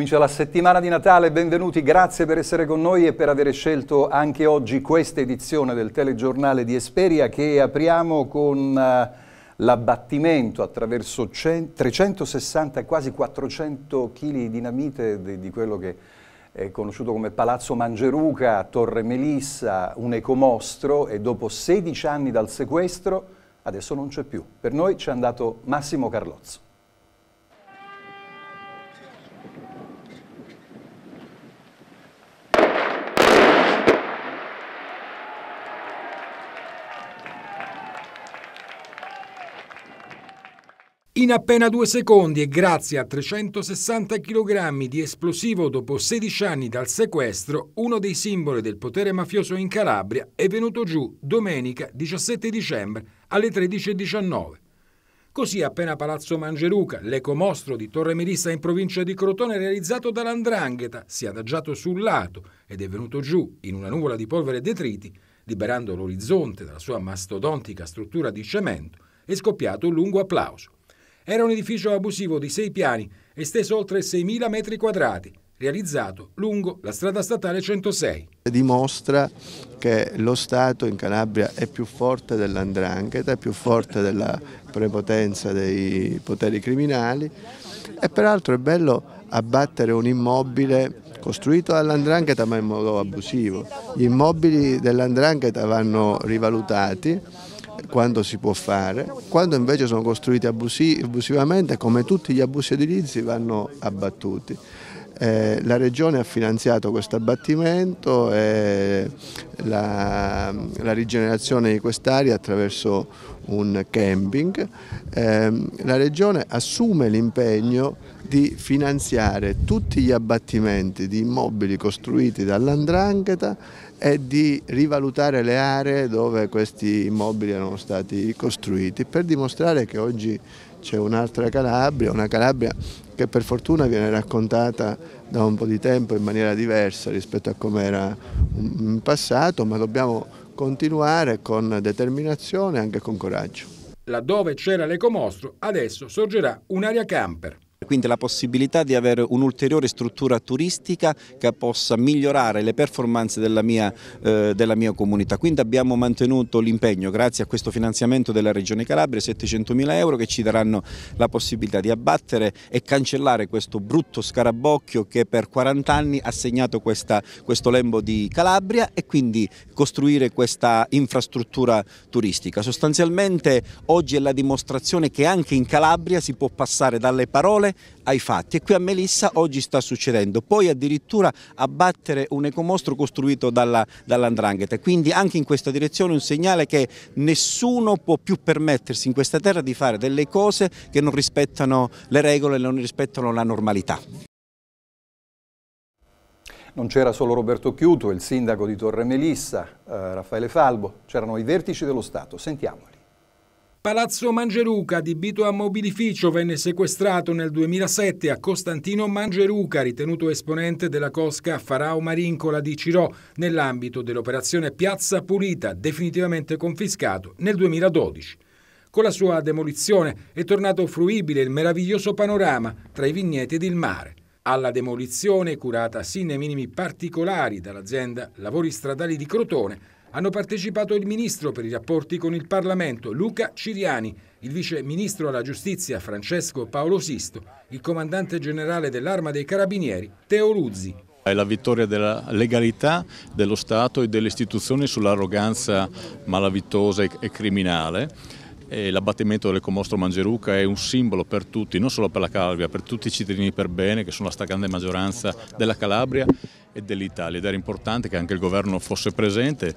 Comincia la settimana di Natale, benvenuti, grazie per essere con noi e per aver scelto anche oggi questa edizione del telegiornale di Esperia che apriamo con uh, l'abbattimento attraverso 360 quasi 400 kg di dinamite di, di, quello che è conosciuto come Palazzo Mangeruca Torre Melissa, un ecomostro e dopo 16 anni dal sequestro adesso non c'è più. Per noi ci è andato Massimo Carlozzo. In appena due secondi e grazie a 360 kg di esplosivo dopo 16 anni dal sequestro, uno dei simboli del potere mafioso in Calabria è venuto giù domenica 17 dicembre alle 13.19. Così appena Palazzo Mangeruca, l'ecomostro di Torre Melissa in provincia di Crotone realizzato dall'Andrangheta, si è adagiato sul lato ed è venuto giù in una nuvola di polvere e detriti, liberando l'orizzonte dalla sua mastodontica struttura di cemento, è scoppiato un lungo applauso. Era un edificio abusivo di sei piani, esteso oltre 6.000 metri quadrati, realizzato lungo la strada statale 106. Dimostra che lo Stato in Calabria è più forte dell'andrangheta, è più forte della prepotenza dei poteri criminali e peraltro è bello abbattere un immobile costruito dall'andrangheta ma in modo abusivo. Gli immobili dell'andrangheta vanno rivalutati quando si può fare, quando invece sono costruiti abusivamente, come tutti gli abusi edilizi, vanno abbattuti. Eh, la Regione ha finanziato questo abbattimento e la, la rigenerazione di quest'area attraverso un camping, ehm, la Regione assume l'impegno di finanziare tutti gli abbattimenti di immobili costruiti dall'andrangheta e di rivalutare le aree dove questi immobili erano stati costruiti per dimostrare che oggi c'è un'altra Calabria, una Calabria che per fortuna viene raccontata da un po' di tempo in maniera diversa rispetto a come era in passato, ma dobbiamo continuare con determinazione e anche con coraggio. Laddove c'era l'ecomostro, adesso sorgerà un'area camper quindi la possibilità di avere un'ulteriore struttura turistica che possa migliorare le performance della mia, eh, della mia comunità. Quindi abbiamo mantenuto l'impegno grazie a questo finanziamento della Regione Calabria, 700 mila euro che ci daranno la possibilità di abbattere e cancellare questo brutto scarabocchio che per 40 anni ha segnato questa, questo lembo di Calabria e quindi costruire questa infrastruttura turistica. Sostanzialmente oggi è la dimostrazione che anche in Calabria si può passare dalle parole ai fatti e qui a Melissa oggi sta succedendo, poi addirittura abbattere un ecomostro costruito dall'Andrangheta, dall quindi anche in questa direzione un segnale che nessuno può più permettersi in questa terra di fare delle cose che non rispettano le regole, non rispettano la normalità. Non c'era solo Roberto Chiuto, il sindaco di Torre Melissa, eh, Raffaele Falbo, c'erano i vertici dello Stato, sentiamoli. Palazzo Mangeruca, adibito a mobilificio, venne sequestrato nel 2007 a Costantino Mangeruca, ritenuto esponente della cosca Farao Marincola di Cirò, nell'ambito dell'operazione Piazza Pulita, definitivamente confiscato nel 2012. Con la sua demolizione è tornato fruibile il meraviglioso panorama tra i vigneti ed il mare. Alla demolizione, curata sin nei minimi particolari dall'azienda Lavori Stradali di Crotone, hanno partecipato il Ministro per i rapporti con il Parlamento Luca Ciriani, il Vice Ministro alla Giustizia Francesco Paolo Sisto, il Comandante Generale dell'Arma dei Carabinieri Teo Luzzi. È la vittoria della legalità dello Stato e delle istituzioni sull'arroganza malavitosa e criminale l'abbattimento del comostro Mangeruca è un simbolo per tutti, non solo per la Calabria, per tutti i cittadini per bene che sono la stragrande maggioranza della Calabria e dell'Italia ed era importante che anche il governo fosse presente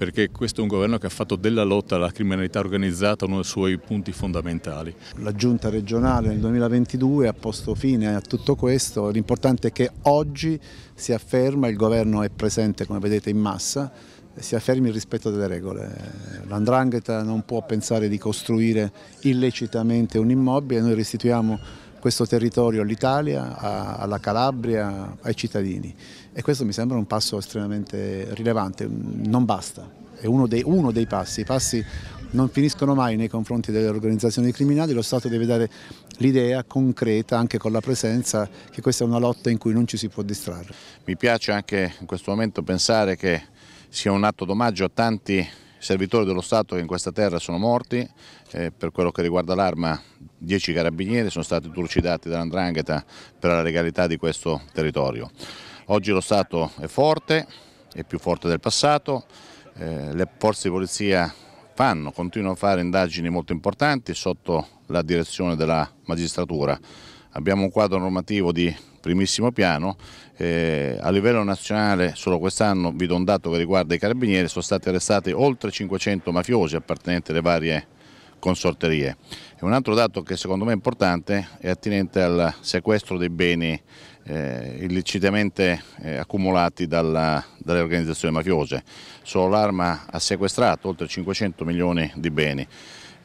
perché questo è un governo che ha fatto della lotta alla criminalità organizzata uno dei suoi punti fondamentali. La giunta regionale nel 2022 ha posto fine a tutto questo, l'importante è che oggi si afferma, il governo è presente come vedete in massa, si affermi il rispetto delle regole. L'andrangheta non può pensare di costruire illecitamente un immobile, noi restituiamo questo territorio all'Italia, alla Calabria, ai cittadini e questo mi sembra un passo estremamente rilevante, non basta, è uno dei, uno dei passi, i passi non finiscono mai nei confronti delle organizzazioni criminali, lo Stato deve dare l'idea concreta anche con la presenza che questa è una lotta in cui non ci si può distrarre. Mi piace anche in questo momento pensare che sia un atto d'omaggio a tanti servitori dello Stato che in questa terra sono morti, eh, per quello che riguarda l'arma 10 carabinieri sono stati trucidati dall'andrangheta per la legalità di questo territorio. Oggi lo Stato è forte, è più forte del passato, eh, le forze di polizia fanno, continuano a fare indagini molto importanti sotto la direzione della magistratura. Abbiamo un quadro normativo di primissimo piano. Eh, a livello nazionale solo quest'anno, vi do un dato che riguarda i carabinieri, sono stati arrestati oltre 500 mafiosi appartenenti alle varie consorterie. E un altro dato che secondo me è importante è attinente al sequestro dei beni eh, illecitamente eh, accumulati dalla, dalle organizzazioni mafiose. Solo l'arma ha sequestrato oltre 500 milioni di beni.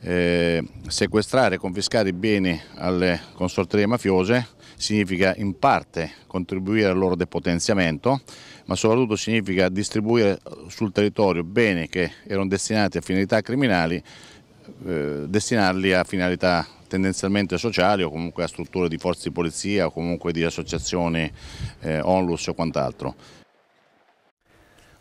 Eh, sequestrare e confiscare i beni alle consorterie mafiose significa in parte contribuire al loro depotenziamento, ma soprattutto significa distribuire sul territorio beni che erano destinati a finalità criminali, eh, destinarli a finalità tendenzialmente sociali o comunque a strutture di forze di polizia o comunque di associazioni eh, onlus o quant'altro.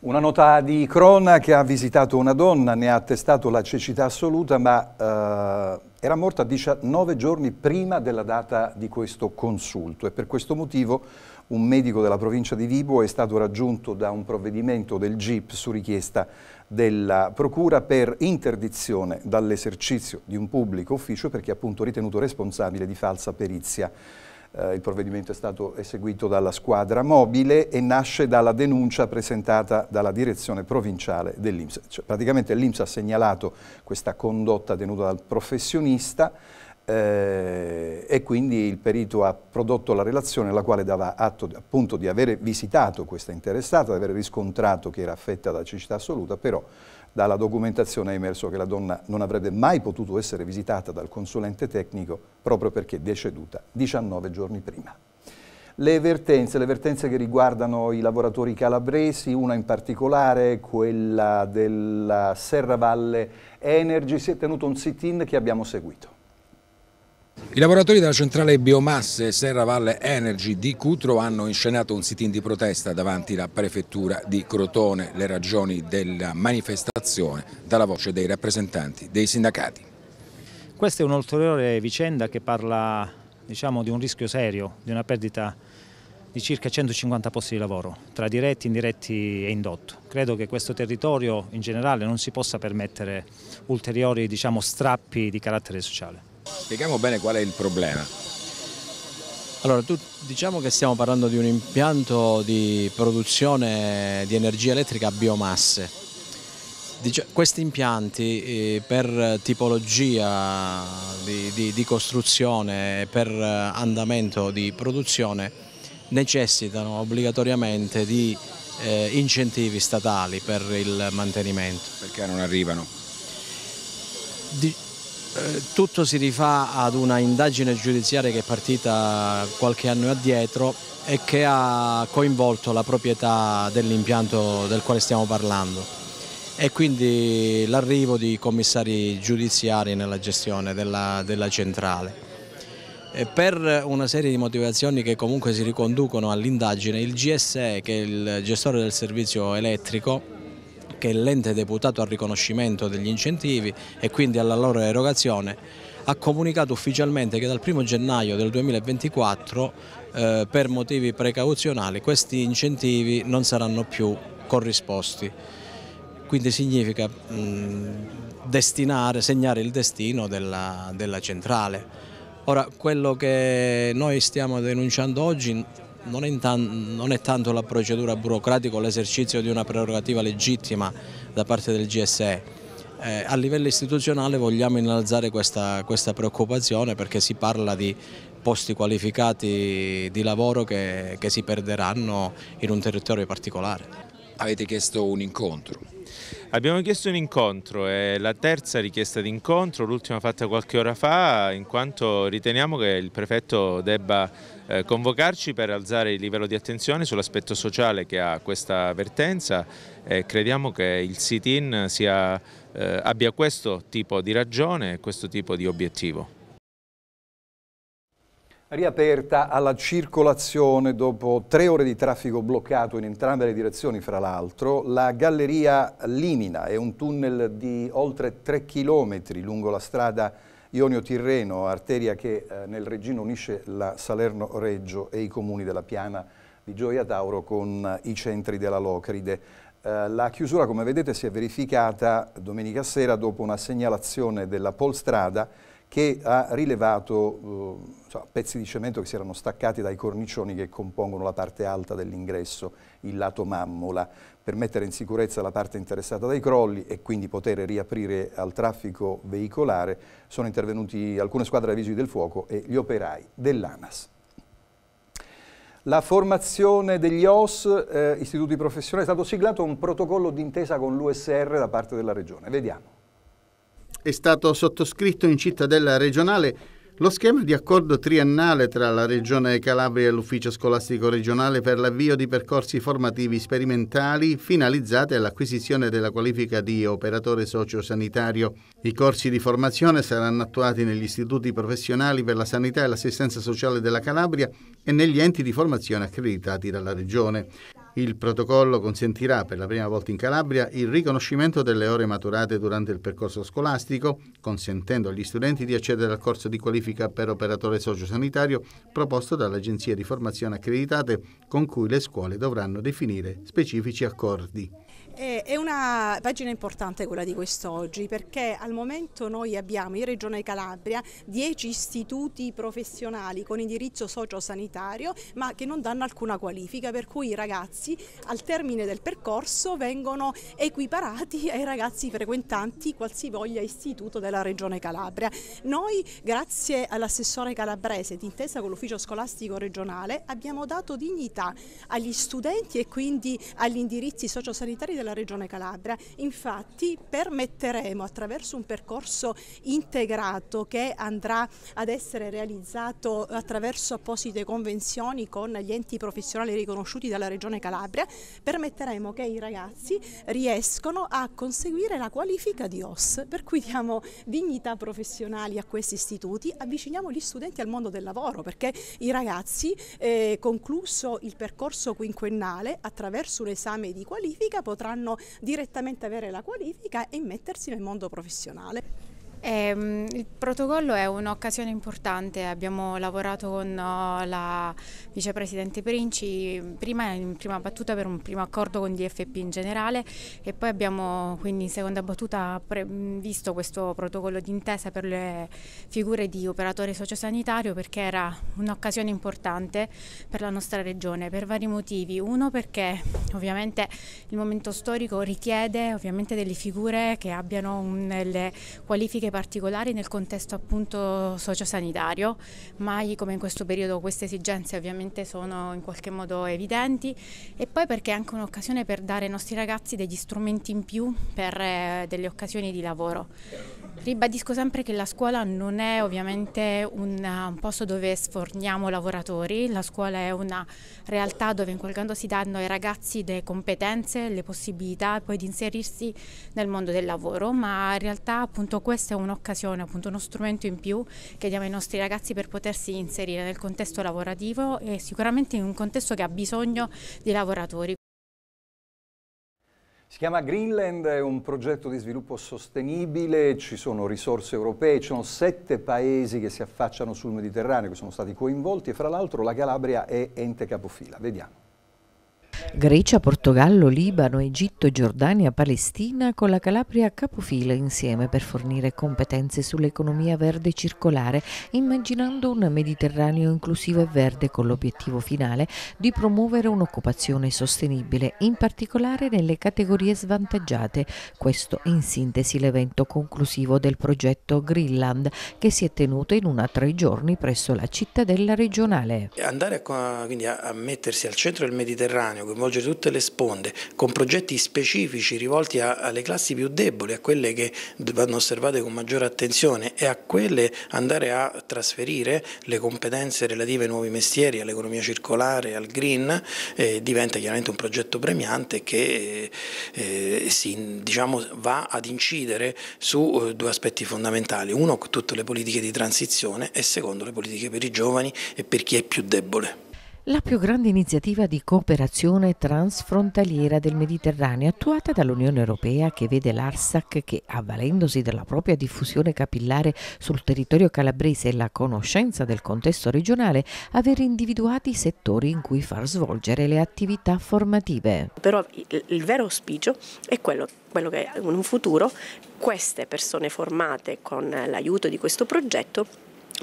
Una nota di Crona che ha visitato una donna, ne ha attestato la cecità assoluta, ma eh, era morta 19 giorni prima della data di questo consulto e per questo motivo un medico della provincia di Vibo è stato raggiunto da un provvedimento del GIP su richiesta della Procura per interdizione dall'esercizio di un pubblico ufficio perché appunto ritenuto responsabile di falsa perizia eh, il provvedimento è stato eseguito dalla squadra mobile e nasce dalla denuncia presentata dalla direzione provinciale dell'Inps. Cioè, praticamente l'Inps ha segnalato questa condotta tenuta dal professionista eh, e quindi il perito ha prodotto la relazione la quale dava atto appunto di aver visitato questa interessata, di aver riscontrato che era affetta da cecità assoluta, però dalla documentazione è emerso che la donna non avrebbe mai potuto essere visitata dal consulente tecnico proprio perché deceduta 19 giorni prima. Le vertenze, le vertenze che riguardano i lavoratori calabresi, una in particolare, quella della Serravalle Energy, si è tenuto un sit-in che abbiamo seguito. I lavoratori della centrale biomasse Serra Valle Energy di Cutro hanno inscenato un sit-in di protesta davanti alla prefettura di Crotone. Le ragioni della manifestazione dalla voce dei rappresentanti dei sindacati. Questa è un'ulteriore vicenda che parla diciamo, di un rischio serio, di una perdita di circa 150 posti di lavoro, tra diretti, indiretti e indotto. Credo che questo territorio in generale non si possa permettere ulteriori diciamo, strappi di carattere sociale. Spieghiamo bene qual è il problema. Allora, tu, diciamo che stiamo parlando di un impianto di produzione di energia elettrica a biomasse. Dici, questi impianti eh, per tipologia di, di, di costruzione, per eh, andamento di produzione, necessitano obbligatoriamente di eh, incentivi statali per il mantenimento. Perché non arrivano? Di, eh, tutto si rifà ad una indagine giudiziaria che è partita qualche anno addietro e che ha coinvolto la proprietà dell'impianto del quale stiamo parlando e quindi l'arrivo di commissari giudiziari nella gestione della, della centrale. E per una serie di motivazioni che comunque si riconducono all'indagine, il GSE, che è il gestore del servizio elettrico, che è l'ente deputato al riconoscimento degli incentivi e quindi alla loro erogazione, ha comunicato ufficialmente che dal 1 gennaio del 2024 eh, per motivi precauzionali questi incentivi non saranno più corrisposti. Quindi significa mh, destinare, segnare il destino della, della centrale. Ora, quello che noi stiamo denunciando oggi non è, tan non è tanto la procedura burocratica o l'esercizio di una prerogativa legittima da parte del GSE, eh, a livello istituzionale vogliamo innalzare questa, questa, preoccupazione perché si parla di posti qualificati di lavoro che, che si perderanno in un territorio particolare. Avete chiesto un incontro? Abbiamo chiesto un incontro, è la terza richiesta di incontro, l'ultima fatta qualche ora fa, in quanto riteniamo che il prefetto debba eh, convocarci per alzare il livello di attenzione sull'aspetto sociale che ha questa vertenza e crediamo che il sit-in eh, abbia questo tipo di ragione e questo tipo di obiettivo. Riaperta alla circolazione dopo tre ore di traffico bloccato in entrambe le direzioni fra l'altro, la galleria Limina è un tunnel di oltre 3 km lungo la strada Ionio-Tirreno, arteria che eh, nel Regino unisce la Salerno-Reggio e i comuni della Piana di Gioia Tauro con eh, i centri della Locride. Eh, la chiusura, come vedete, si è verificata domenica sera dopo una segnalazione della Polstrada che ha rilevato eh, cioè, pezzi di cemento che si erano staccati dai cornicioni che compongono la parte alta dell'ingresso, il lato mammola per mettere in sicurezza la parte interessata dai crolli e quindi poter riaprire al traffico veicolare, sono intervenuti alcune squadre dei Vigili del Fuoco e gli operai dell'ANAS. La formazione degli OS, eh, istituti professionali, è stato siglato un protocollo d'intesa con l'USR da parte della Regione. Vediamo. È stato sottoscritto in cittadella regionale lo schema di accordo triennale tra la Regione Calabria e l'Ufficio Scolastico Regionale per l'avvio di percorsi formativi sperimentali finalizzati all'acquisizione della qualifica di operatore sociosanitario. I corsi di formazione saranno attuati negli istituti professionali per la sanità e l'assistenza sociale della Calabria e negli enti di formazione accreditati dalla Regione. Il protocollo consentirà per la prima volta in Calabria il riconoscimento delle ore maturate durante il percorso scolastico, consentendo agli studenti di accedere al corso di qualifica per operatore sociosanitario proposto dall'Agenzia di Formazione Accreditate, con cui le scuole dovranno definire specifici accordi. È una pagina importante quella di quest'oggi perché al momento noi abbiamo in Regione Calabria 10 istituti professionali con indirizzo sociosanitario ma che non danno alcuna qualifica per cui i ragazzi al termine del percorso vengono equiparati ai ragazzi frequentanti qualsivoglia istituto della Regione Calabria. Noi grazie all'assessore calabrese d'intesa con l'ufficio scolastico regionale abbiamo dato dignità agli studenti e quindi agli indirizzi sociosanitari parlamentari della Regione Calabria. Infatti permetteremo attraverso un percorso integrato che andrà ad essere realizzato attraverso apposite convenzioni con gli enti professionali riconosciuti dalla Regione Calabria, permetteremo che i ragazzi riescono a conseguire la qualifica di OS, per cui diamo dignità professionali a questi istituti, avviciniamo gli studenti al mondo del lavoro perché i ragazzi eh, concluso il percorso quinquennale attraverso un esame di qualifica potranno direttamente avere la qualifica e mettersi nel mondo professionale. Eh, il protocollo è un'occasione importante, abbiamo lavorato con uh, la vicepresidente Princi mm, prima in prima battuta per un primo accordo con DFP in generale e poi abbiamo quindi in seconda battuta mm, visto questo protocollo d'intesa per le figure di operatore sociosanitario perché era un'occasione importante per la nostra regione per vari motivi. Uno perché ovviamente il momento storico richiede ovviamente delle figure che abbiano un, le qualifiche particolari nel contesto appunto sociosanitario, mai come in questo periodo queste esigenze ovviamente sono in qualche modo evidenti e poi perché è anche un'occasione per dare ai nostri ragazzi degli strumenti in più per eh, delle occasioni di lavoro. Ribadisco sempre che la scuola non è ovviamente un, un posto dove sforniamo lavoratori, la scuola è una realtà dove in quel caso si danno ai ragazzi le competenze, le possibilità poi di inserirsi nel mondo del lavoro, ma in realtà appunto questo è un un'occasione, appunto uno strumento in più che diamo ai nostri ragazzi per potersi inserire nel contesto lavorativo e sicuramente in un contesto che ha bisogno di lavoratori. Si chiama Greenland, è un progetto di sviluppo sostenibile, ci sono risorse europee, ci sono sette paesi che si affacciano sul Mediterraneo che sono stati coinvolti e fra l'altro la Calabria è ente capofila. Vediamo. Grecia, Portogallo, Libano, Egitto, Giordania, Palestina, con la Calabria a capofila insieme per fornire competenze sull'economia verde circolare, immaginando un Mediterraneo inclusivo e verde con l'obiettivo finale di promuovere un'occupazione sostenibile, in particolare nelle categorie svantaggiate. Questo in sintesi l'evento conclusivo del progetto Greenland che si è tenuto in una tre giorni presso la cittadella regionale. Andare a, quindi a mettersi al centro del Mediterraneo coinvolgere tutte le sponde, con progetti specifici rivolti a, alle classi più deboli, a quelle che vanno osservate con maggiore attenzione e a quelle andare a trasferire le competenze relative ai nuovi mestieri, all'economia circolare, al green, eh, diventa chiaramente un progetto premiante che eh, si, diciamo, va ad incidere su eh, due aspetti fondamentali, uno tutte le politiche di transizione e secondo le politiche per i giovani e per chi è più debole la più grande iniziativa di cooperazione transfrontaliera del Mediterraneo attuata dall'Unione Europea che vede l'ARSAC che, avvalendosi della propria diffusione capillare sul territorio calabrese e la conoscenza del contesto regionale, aver individuato i settori in cui far svolgere le attività formative. Però il vero auspicio è quello quello che in un futuro queste persone formate con l'aiuto di questo progetto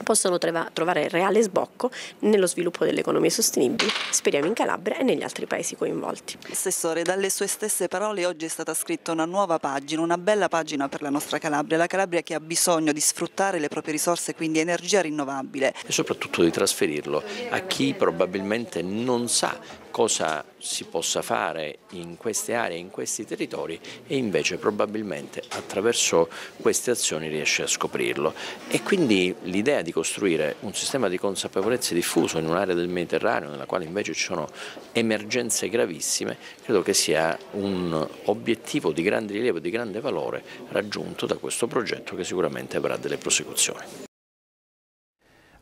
possono trovare reale sbocco nello sviluppo delle economie sostenibili, speriamo in Calabria e negli altri paesi coinvolti. Assessore, dalle sue stesse parole oggi è stata scritta una nuova pagina, una bella pagina per la nostra Calabria, la Calabria che ha bisogno di sfruttare le proprie risorse, quindi energia rinnovabile. E soprattutto di trasferirlo a chi probabilmente non sa cosa si possa fare in queste aree, in questi territori e invece probabilmente attraverso queste azioni riesce a scoprirlo. E quindi l'idea di costruire un sistema di consapevolezza diffuso in un'area del Mediterraneo nella quale invece ci sono emergenze gravissime, credo che sia un obiettivo di grande rilievo e di grande valore raggiunto da questo progetto che sicuramente avrà delle prosecuzioni.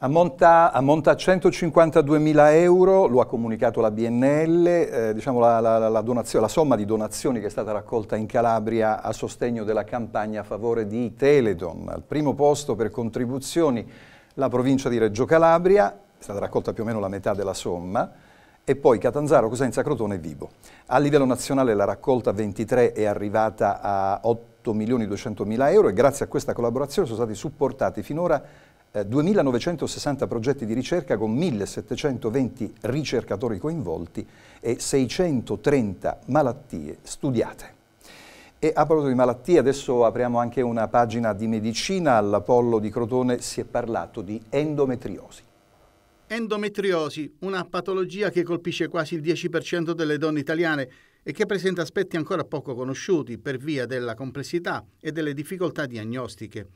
Ammonta, ammonta a 152 mila euro, lo ha comunicato la BNL, eh, diciamo la, la, la, la, somma di donazioni che è stata raccolta in Calabria a sostegno della campagna a favore di Teledon. Al primo posto per contribuzioni la provincia di Reggio Calabria, è stata raccolta più o meno la metà della somma, e poi Catanzaro, Cosenza, Crotone e Vibo. A livello nazionale la raccolta 23 è arrivata a 8 8 milioni 200 mila euro e grazie a questa collaborazione sono stati supportati finora eh, 2.960 progetti di ricerca con 1.720 ricercatori coinvolti e 630 malattie studiate. E a proposito di malattie, adesso apriamo anche una pagina di medicina. All'Apollo di Crotone si è parlato di endometriosi. Endometriosi, una patologia che colpisce quasi il 10% delle donne italiane e che presenta aspetti ancora poco conosciuti per via della complessità e delle difficoltà diagnostiche.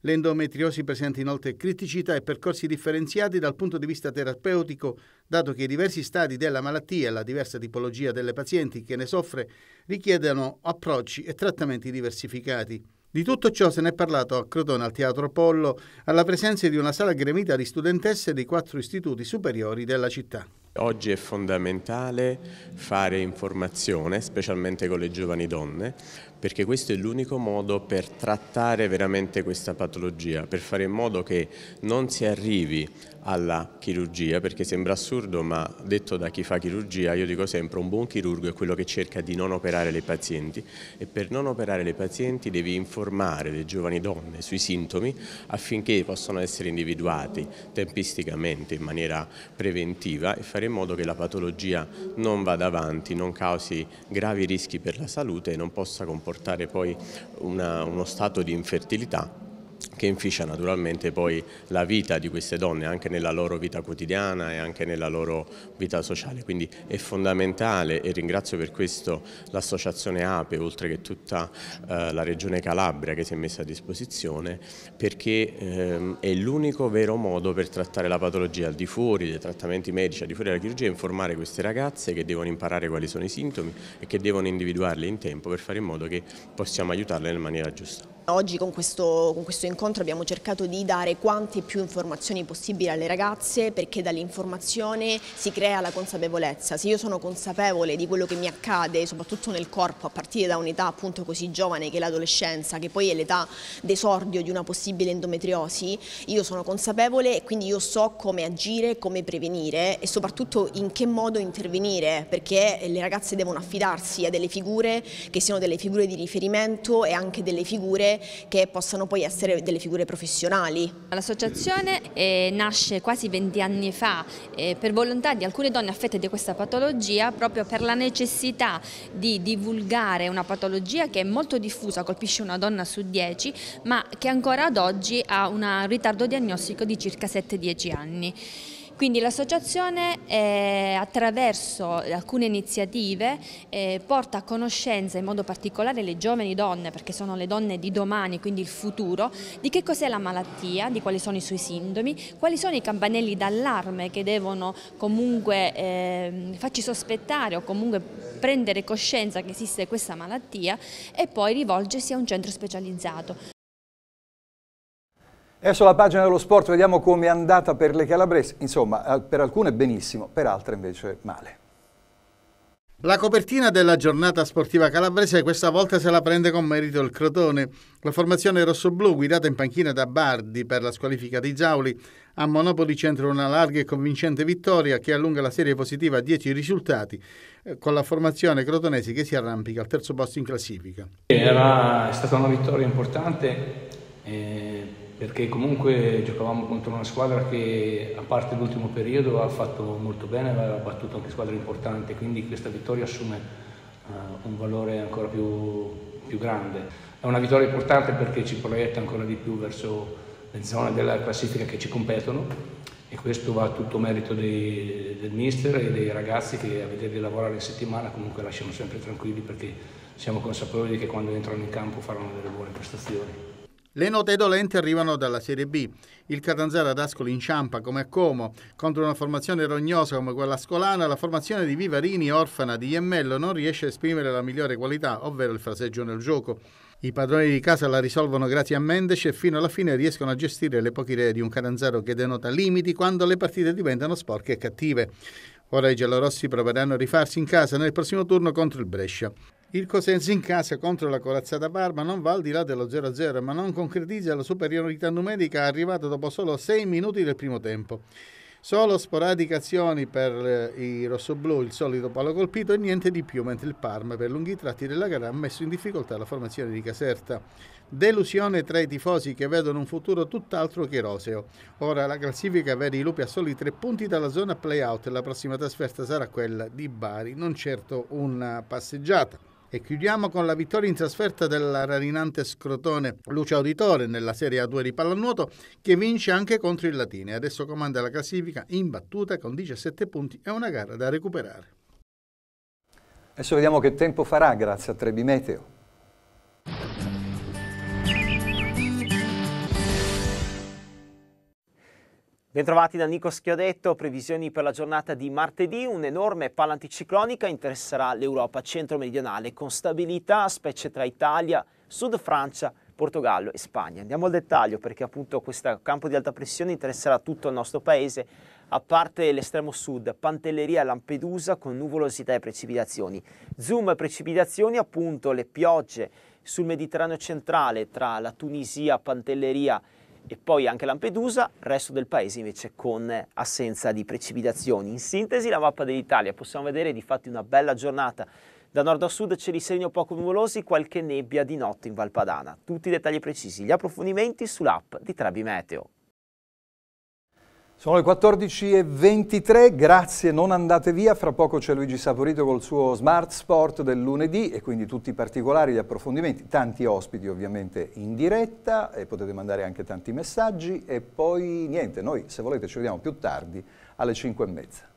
L'endometriosi presenta inoltre criticità e percorsi differenziati dal punto di vista terapeutico, dato che i diversi stadi della malattia e la diversa tipologia delle pazienti che ne soffre richiedono approcci e trattamenti diversificati. Di tutto ciò se ne è parlato a Crotone al Teatro Pollo, alla presenza di una sala gremita di studentesse dei quattro istituti superiori della città. Oggi è fondamentale fare informazione, specialmente con le giovani donne, perché questo è l'unico modo per trattare veramente questa patologia, per fare in modo che non si arrivi alla chirurgia, perché sembra assurdo, ma detto da chi fa chirurgia, io dico sempre un buon chirurgo è quello che cerca di non operare le pazienti e per non operare le pazienti devi informare le giovani donne sui sintomi affinché possano essere individuati tempisticamente in maniera preventiva e fare in modo che la patologia non vada avanti, non causi gravi rischi per la salute e non possa comportare portare poi una, uno stato di infertilità che inficia naturalmente poi la vita di queste donne anche nella loro vita quotidiana e anche nella loro vita sociale. Quindi è fondamentale e ringrazio per questo l'associazione APE oltre che tutta eh, la regione Calabria che si è messa a disposizione perché ehm, è l'unico vero modo per trattare la patologia al di fuori dei trattamenti medici, al di fuori della chirurgia e informare queste ragazze che devono imparare quali sono i sintomi e che devono individuarli in tempo per fare in modo che possiamo aiutarle nella maniera giusta. Oggi con questo, con questo, incontro abbiamo cercato di dare quante più informazioni possibili alle ragazze perché dall'informazione si crea la consapevolezza. Se io sono consapevole di quello che mi accade, soprattutto nel corpo, a partire da un'età appunto così giovane che è l'adolescenza, che poi è l'età d'esordio di una possibile endometriosi, io sono consapevole e quindi io so come agire, come prevenire e soprattutto in che modo intervenire perché le ragazze devono affidarsi a delle figure che siano delle figure di riferimento e anche delle figure che possano poi essere delle figure professionali. L'associazione eh, nasce quasi 20 anni fa eh, per volontà di alcune donne affette di questa patologia proprio per la necessità di divulgare una patologia che è molto diffusa, colpisce una donna su 10 ma che ancora ad oggi ha un ritardo diagnostico di circa 7-10 anni. Quindi l'associazione eh, attraverso alcune iniziative eh, porta a conoscenza in modo particolare le giovani donne, perché sono le donne di domani, quindi il futuro, di che cos'è la malattia, di quali sono i suoi sintomi, quali sono i campanelli d'allarme che devono comunque eh, farci sospettare o comunque prendere coscienza che esiste questa malattia e poi rivolgersi a un centro specializzato. Adesso la pagina dello sport, vediamo come è andata per le calabresi. Insomma, per alcune benissimo, per altre invece male. La copertina della giornata sportiva calabrese questa volta se la prende con merito il Crotone. La formazione rossoblù, guidata in panchina da Bardi per la squalifica di Zauli, a Monopoli centra una larga e convincente vittoria che allunga la serie positiva a 10 risultati, eh, con la formazione crotonesi che si arrampica al terzo posto in classifica. Era, è stata una vittoria importante. E eh, perché comunque giocavamo contro una squadra che a parte l'ultimo periodo ha fatto molto bene, aveva battuto anche squadre importanti, quindi questa vittoria assume uh, un valore ancora più, più, grande. È una vittoria importante perché ci proietta ancora di più verso le zone della classifica che ci competono e questo va a tutto merito dei, del mister e dei ragazzi che a vederli lavorare in settimana comunque lasciano sempre tranquilli perché siamo consapevoli che quando entrano in campo faranno delle buone prestazioni. Le note dolenti arrivano dalla Serie B. Il Catanzaro ad Ascoli inciampa come a Como. Contro una formazione rognosa come quella ascolana, la formazione di Vivarini, orfana di Iemmello, non riesce a esprimere la migliore qualità, ovvero il fraseggio nel gioco. I padroni di casa la risolvono grazie a Mendes e fino alla fine riescono a gestire le poche idee di un Catanzaro che denota limiti quando le partite diventano sporche e cattive. Ora i giallorossi proveranno a rifarsi in casa nel prossimo turno contro il Brescia. Il Cosenza in casa contro la corazzata Parma non va al di là dello 0-0 ma non concretizza la superiorità numerica arrivata dopo solo 6 minuti del primo tempo. Solo sporadiche azioni per eh, i rossoblù, il solito palo colpito e niente di più, mentre il Parma per lunghi tratti della gara ha messo in difficoltà la formazione di Caserta. Delusione tra i tifosi che vedono un futuro tutt'altro che roseo. Ora la classifica vede i lupi a soli tre punti dalla zona play-out e la prossima trasferta sarà quella di Bari, non certo una passeggiata. E chiudiamo con la vittoria in trasferta della rarinante scrotone Lucia Auditore nella Serie A2 di pallanuoto che vince anche contro il Latine. Adesso comanda la classifica in battuta con 17 punti e una gara da recuperare. Adesso vediamo che tempo farà grazie a Trebi Meteo. Bentrovati da Nico Schiodetto, previsioni per la giornata di martedì, un'enorme palla anticiclonica interesserà l'Europa centro-meridionale con stabilità, specie tra Italia, Sud Francia, Portogallo e Spagna. Andiamo al dettaglio perché appunto questo campo di alta pressione interesserà tutto il nostro paese, a parte l'estremo sud, Pantelleria e Lampedusa con nuvolosità e precipitazioni. Zoom precipitazioni appunto le piogge sul Mediterraneo centrale tra la Tunisia, Pantelleria e e poi anche Lampedusa, resto del paese invece con assenza di precipitazioni. In sintesi la mappa dell'Italia, possiamo vedere di fatti una bella giornata. Da nord a sud c'è segno poco nuvolosi, qualche nebbia di notte in Valpadana. Tutti i dettagli precisi, gli approfondimenti sull'app di Trabi Meteo. Sono le 14.23, grazie, non andate via, fra poco c'è Luigi Saporito col suo Smart Sport del lunedì e quindi tutti i particolari, gli approfondimenti, tanti ospiti ovviamente in diretta e potete mandare anche tanti messaggi e poi niente, noi se volete ci vediamo più tardi alle 5.30.